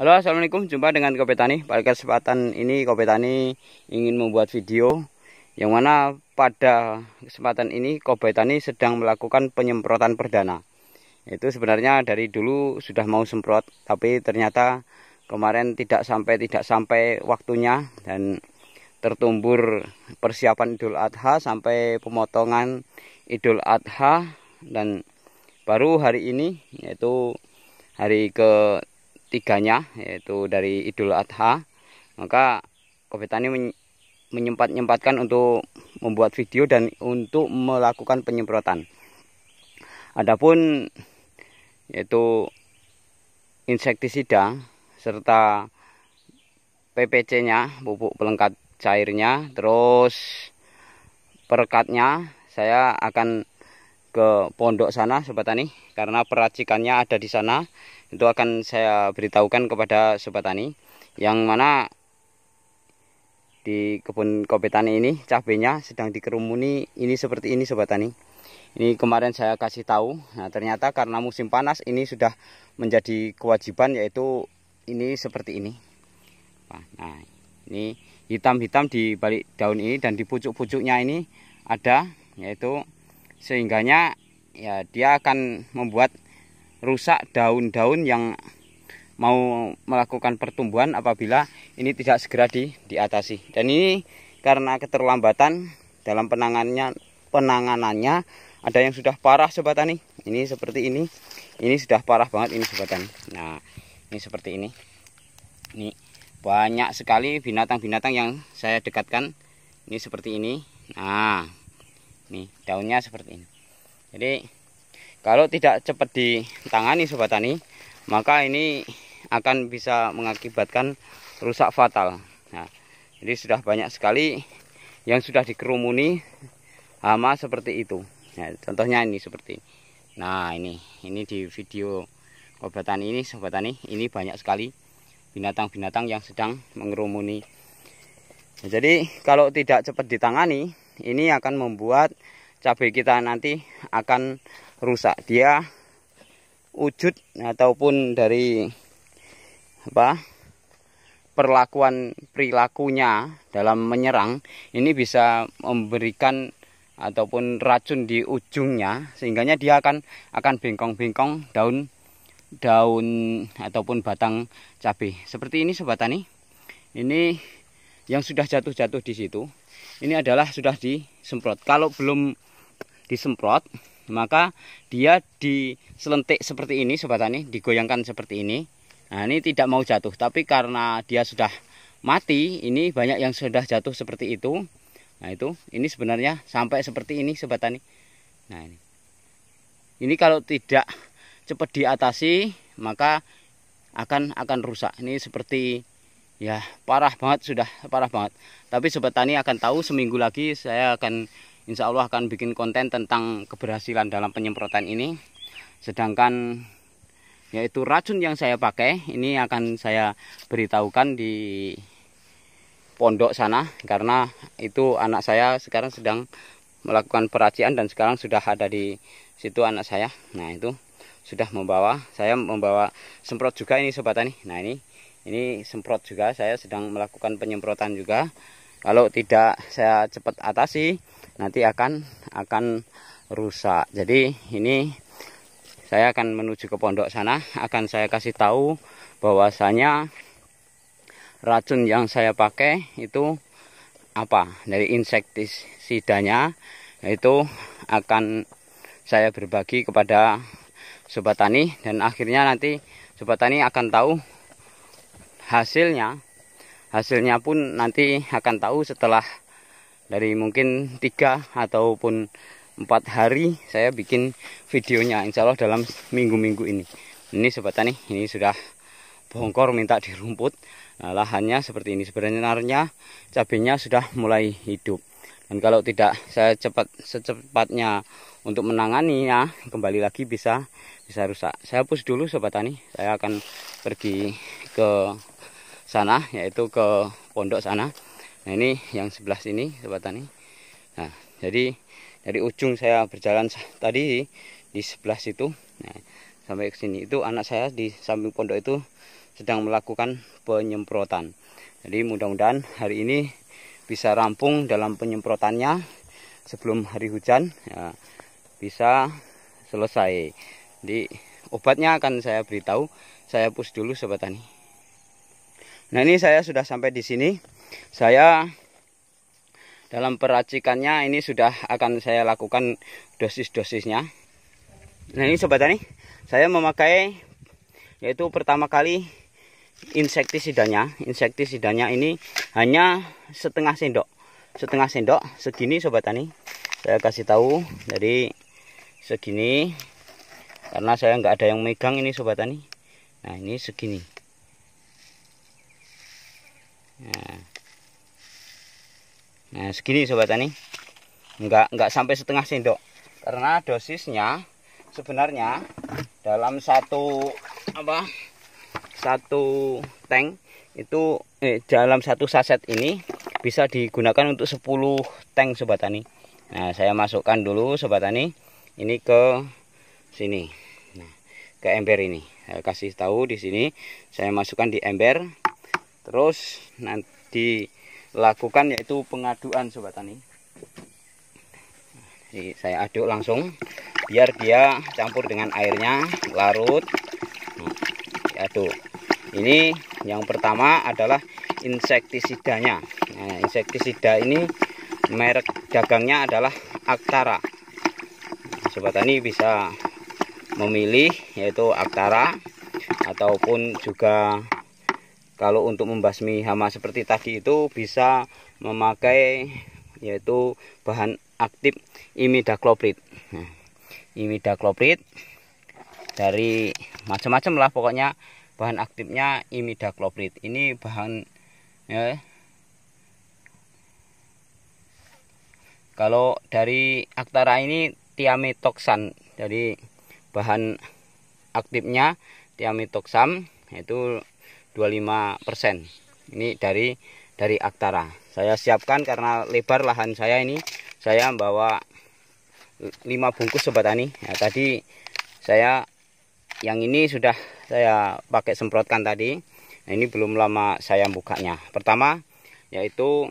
Halo assalamualaikum jumpa dengan Kopetani pada kesempatan ini Kopetani ingin membuat video yang mana pada kesempatan ini Kopetani sedang melakukan penyemprotan perdana itu sebenarnya dari dulu sudah mau semprot tapi ternyata kemarin tidak sampai tidak sampai waktunya dan tertumbur persiapan Idul Adha sampai pemotongan Idul Adha dan baru hari ini yaitu hari ke tiganya yaitu dari Idul Adha maka Tani menyempat-nyempatkan untuk membuat video dan untuk melakukan penyemprotan. Adapun yaitu insektisida serta PPC-nya, pupuk pelengkap cairnya, terus perekatnya saya akan ke pondok sana sobat tani karena peracikannya ada di sana itu akan saya beritahukan kepada sobat tani yang mana di kebun kopi tani ini cabenya sedang dikerumuni ini seperti ini sobat tani ini kemarin saya kasih tahu nah ternyata karena musim panas ini sudah menjadi kewajiban yaitu ini seperti ini nah ini hitam-hitam di balik daun ini dan di pucuk-pucuknya ini ada yaitu sehingganya ya dia akan membuat rusak daun-daun yang mau melakukan pertumbuhan apabila ini tidak segera di, diatasi. Dan ini karena keterlambatan dalam penanganannya penanganannya ada yang sudah parah sobat tani. Ini seperti ini. Ini sudah parah banget ini sobat tani. Nah, ini seperti ini. Ini banyak sekali binatang-binatang yang saya dekatkan. Ini seperti ini. Nah, nih daunnya seperti ini jadi kalau tidak cepat ditangani sobat tani maka ini akan bisa mengakibatkan rusak fatal nah, jadi sudah banyak sekali yang sudah dikerumuni hama seperti itu nah, contohnya ini seperti ini. nah ini ini di video obat tani ini sobat tani ini banyak sekali binatang-binatang yang sedang mengerumuni nah, jadi kalau tidak cepat ditangani ini akan membuat cabai kita nanti akan rusak dia wujud ataupun dari apa perlakuan perilakunya dalam menyerang ini bisa memberikan ataupun racun di ujungnya sehingganya dia akan akan bengkong-bengkong daun daun ataupun batang cabai seperti ini sobat tani ini yang sudah jatuh-jatuh di situ ini adalah sudah disemprot kalau belum disemprot maka dia diselentik seperti ini sobat tani digoyangkan seperti ini nah ini tidak mau jatuh tapi karena dia sudah mati ini banyak yang sudah jatuh seperti itu nah itu ini sebenarnya sampai seperti ini sobat tani nah ini ini kalau tidak cepat diatasi maka akan akan rusak ini seperti ya parah banget sudah parah banget tapi sobat tani akan tahu seminggu lagi saya akan insya Allah akan bikin konten tentang keberhasilan dalam penyemprotan ini sedangkan yaitu racun yang saya pakai ini akan saya beritahukan di pondok sana karena itu anak saya sekarang sedang melakukan peracian dan sekarang sudah ada di situ anak saya nah itu sudah membawa saya membawa semprot juga ini sobat tani nah ini ini semprot juga saya sedang melakukan penyemprotan juga kalau tidak saya cepat atasi nanti akan akan rusak jadi ini saya akan menuju ke pondok sana akan saya kasih tahu bahwasanya racun yang saya pakai itu apa dari insektisidanya itu akan saya berbagi kepada sobat tani dan akhirnya nanti sobat tani akan tahu hasilnya hasilnya pun nanti akan tahu setelah dari mungkin tiga ataupun empat hari saya bikin videonya insya Allah dalam minggu-minggu ini ini sobat nih ini sudah bongkor minta di rumput nah, lahannya seperti ini sebenarnya cabenya sudah mulai hidup dan kalau tidak saya cepat secepatnya untuk menangani ya kembali lagi bisa bisa rusak saya push dulu sobat tani saya akan pergi ke sana yaitu ke pondok sana nah ini yang sebelah sini sobat tani nah jadi dari ujung saya berjalan tadi di sebelah situ nah, sampai ke sini itu anak saya di samping pondok itu sedang melakukan penyemprotan jadi mudah-mudahan hari ini bisa rampung dalam penyemprotannya sebelum hari hujan ya, bisa selesai. di obatnya akan saya beritahu. Saya push dulu sobat tani. Nah ini saya sudah sampai di sini. Saya dalam peracikannya ini sudah akan saya lakukan dosis-dosisnya. Nah ini sobat tani, saya memakai yaitu pertama kali insektisidanya. Insektisidanya ini hanya setengah sendok, setengah sendok segini sobat tani. Saya kasih tahu, dari segini karena saya nggak ada yang megang ini sobat tani. Nah ini segini nah, nah segini sobat tani nggak nggak sampai setengah sendok karena dosisnya sebenarnya dalam satu apa satu tank itu eh, dalam satu saset ini bisa digunakan untuk 10 tank sobat tani nah saya masukkan dulu sobat tani ini ke sini nah, ke ember ini saya kasih tahu di sini saya masukkan di ember terus nanti lakukan yaitu pengaduan sobat tani Jadi, saya aduk langsung biar dia campur dengan airnya larut nah, aduk ini yang pertama adalah insektisidanya nah, insektisida ini merek dagangnya adalah Aktara nah, sobat tani bisa memilih yaitu Aktara ataupun juga kalau untuk membasmi hama seperti tadi itu bisa memakai yaitu bahan aktif imidacloprid nah, imidacloprid dari macam-macam lah pokoknya bahan aktifnya imidacloprid ini bahan ya, kalau dari aktara ini tiametoxan jadi bahan aktifnya tiametoxam itu 25 persen ini dari dari aktara saya siapkan karena lebar lahan saya ini saya membawa lima bungkus sobat tani ya, tadi saya yang ini sudah saya pakai semprotkan tadi nah, ini belum lama saya bukanya pertama yaitu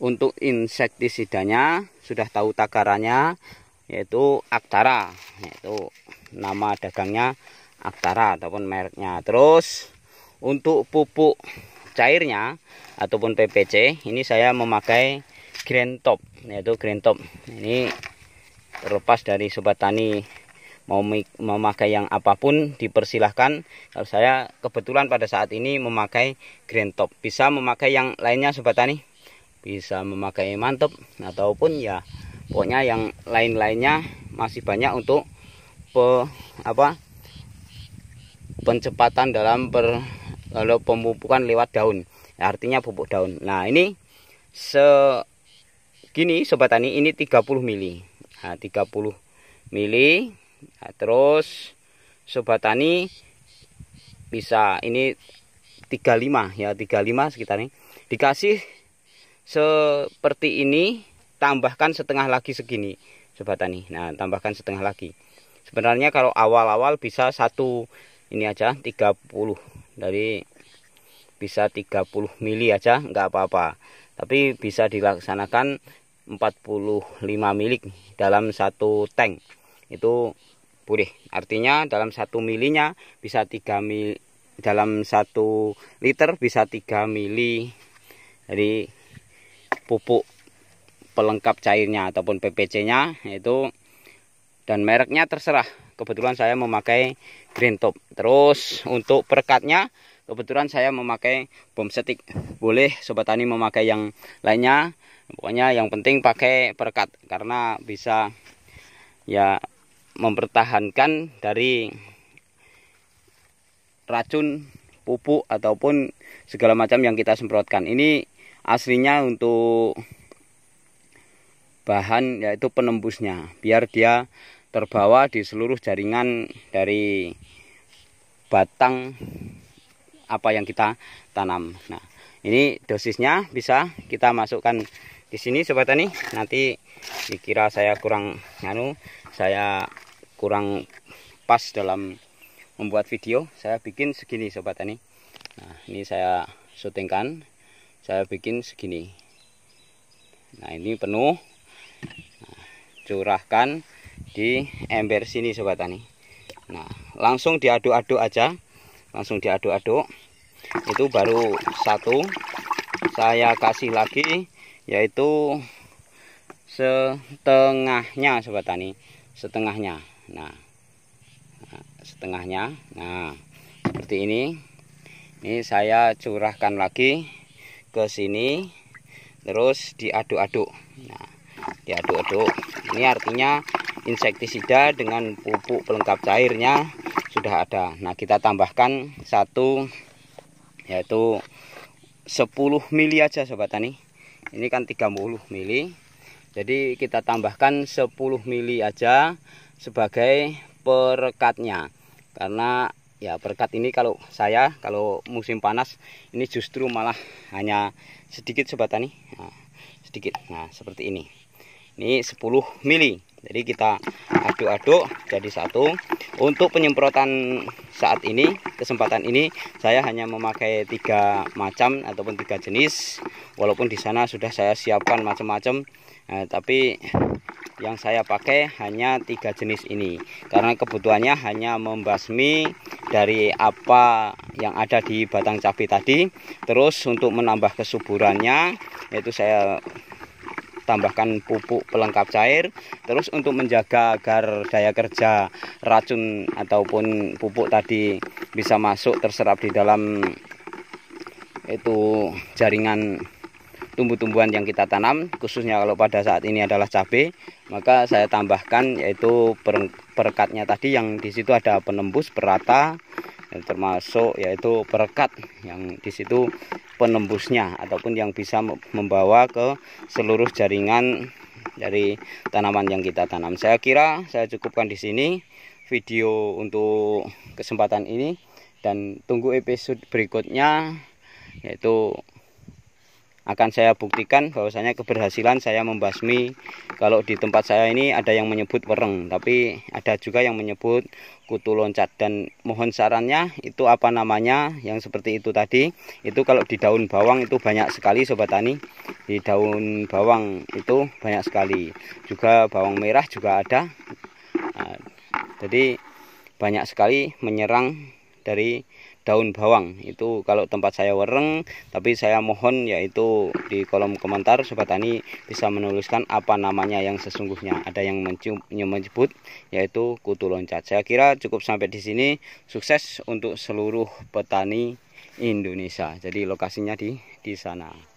untuk insektisidanya sudah tahu takarannya yaitu aktara yaitu nama dagangnya Aktara ataupun mereknya terus untuk pupuk cairnya ataupun PPC ini saya memakai Green Top yaitu Green Top ini terlepas dari sobat tani mau memakai yang apapun dipersilahkan kalau saya kebetulan pada saat ini memakai Green Top bisa memakai yang lainnya sobat tani bisa memakai mantep ataupun ya pokoknya yang lain-lainnya masih banyak untuk pe, apa pencepatan dalam per, lalu pemupukan lewat daun artinya pupuk daun nah ini segini sobat tani ini 30 mili nah, 30 mili nah, terus sobat tani bisa ini 35 ya 35 sekitar ini dikasih seperti ini tambahkan setengah lagi segini sobat tani nah tambahkan setengah lagi sebenarnya kalau awal-awal bisa satu ini aja 30 dari bisa 30 mili aja nggak apa-apa tapi bisa dilaksanakan 45 mili dalam satu tank itu boleh artinya dalam satu milinya bisa 3 mili dalam satu liter bisa 3 mili dari pupuk pelengkap cairnya ataupun PPC nya itu dan mereknya terserah kebetulan saya memakai green top terus untuk perekatnya kebetulan saya memakai bom setik boleh sobat tani memakai yang lainnya pokoknya yang penting pakai perekat karena bisa ya mempertahankan dari racun pupuk ataupun segala macam yang kita semprotkan ini aslinya untuk bahan yaitu penembusnya biar dia terbawa di seluruh jaringan dari batang apa yang kita tanam. Nah, ini dosisnya bisa kita masukkan di sini sobat tani. Nanti dikira saya kurang anu, saya kurang pas dalam membuat video, saya bikin segini sobat tani. Nah, ini saya syutingkan. Saya bikin segini. Nah, ini penuh. Nah, curahkan di ember sini sobat tani nah langsung diaduk-aduk aja langsung diaduk-aduk itu baru satu saya kasih lagi yaitu setengahnya sobat tani setengahnya nah setengahnya nah seperti ini ini saya curahkan lagi ke sini terus diaduk-aduk nah diaduk-aduk ini artinya insektisida dengan pupuk pelengkap cairnya sudah ada. Nah, kita tambahkan satu yaitu 10 mili aja sobat tani. Ini kan 30 mili. Jadi kita tambahkan 10 mili aja sebagai perekatnya. Karena ya perekat ini kalau saya kalau musim panas ini justru malah hanya sedikit sobat tani. Nah, sedikit. Nah, seperti ini. Ini 10 mili jadi kita aduk-aduk jadi satu untuk penyemprotan saat ini kesempatan ini saya hanya memakai tiga macam ataupun tiga jenis walaupun di sana sudah saya siapkan macam-macam eh, tapi yang saya pakai hanya tiga jenis ini karena kebutuhannya hanya membasmi dari apa yang ada di batang cabai tadi terus untuk menambah kesuburannya yaitu saya tambahkan pupuk pelengkap cair terus untuk menjaga agar daya kerja racun ataupun pupuk tadi bisa masuk terserap di dalam itu jaringan tumbuh-tumbuhan yang kita tanam khususnya kalau pada saat ini adalah cabai maka saya tambahkan yaitu perekatnya tadi yang disitu ada penembus perata yang termasuk yaitu perekat yang di situ penembusnya ataupun yang bisa membawa ke seluruh jaringan dari tanaman yang kita tanam. Saya kira saya cukupkan di sini video untuk kesempatan ini dan tunggu episode berikutnya yaitu akan saya buktikan bahwasanya keberhasilan saya membasmi kalau di tempat saya ini ada yang menyebut wereng tapi ada juga yang menyebut kutu loncat dan mohon sarannya itu apa namanya yang seperti itu tadi itu kalau di daun bawang itu banyak sekali sobat tani di daun bawang itu banyak sekali juga bawang merah juga ada nah, jadi banyak sekali menyerang dari daun bawang itu kalau tempat saya wereng tapi saya mohon yaitu di kolom komentar sobat tani bisa menuliskan apa namanya yang sesungguhnya ada yang menyebut yaitu kutu loncat saya kira cukup sampai di sini sukses untuk seluruh petani Indonesia jadi lokasinya di di sana